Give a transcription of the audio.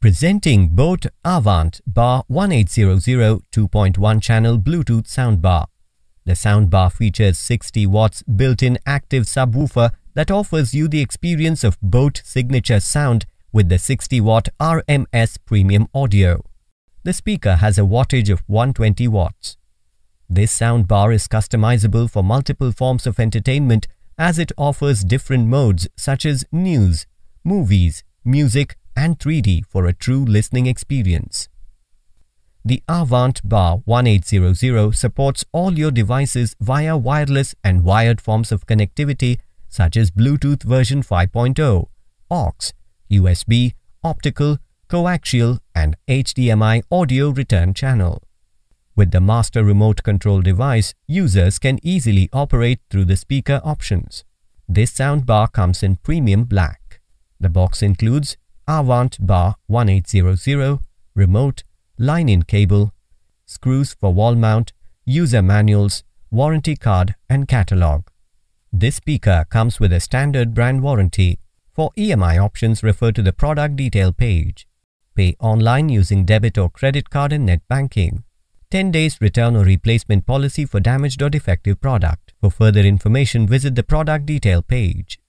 presenting Boat Avant Bar 1800 2.1 channel Bluetooth soundbar. The soundbar features 60 watts built-in active subwoofer that offers you the experience of Boat signature sound with the 60 watt RMS premium audio. The speaker has a wattage of 120 watts. This soundbar is customizable for multiple forms of entertainment as it offers different modes such as news, movies, music, and 3D for a true listening experience. The Avant Bar 1800 supports all your devices via wireless and wired forms of connectivity such as Bluetooth version 5.0, aux, USB, optical, coaxial and HDMI audio return channel. With the master remote control device, users can easily operate through the speaker options. This soundbar comes in premium black. The box includes Avant bar 1800, remote, line-in cable, screws for wall mount, user manuals, warranty card and catalog. This speaker comes with a standard brand warranty. For EMI options, refer to the product detail page. Pay online using debit or credit card and net banking. 10 days return or replacement policy for damaged or defective product. For further information, visit the product detail page.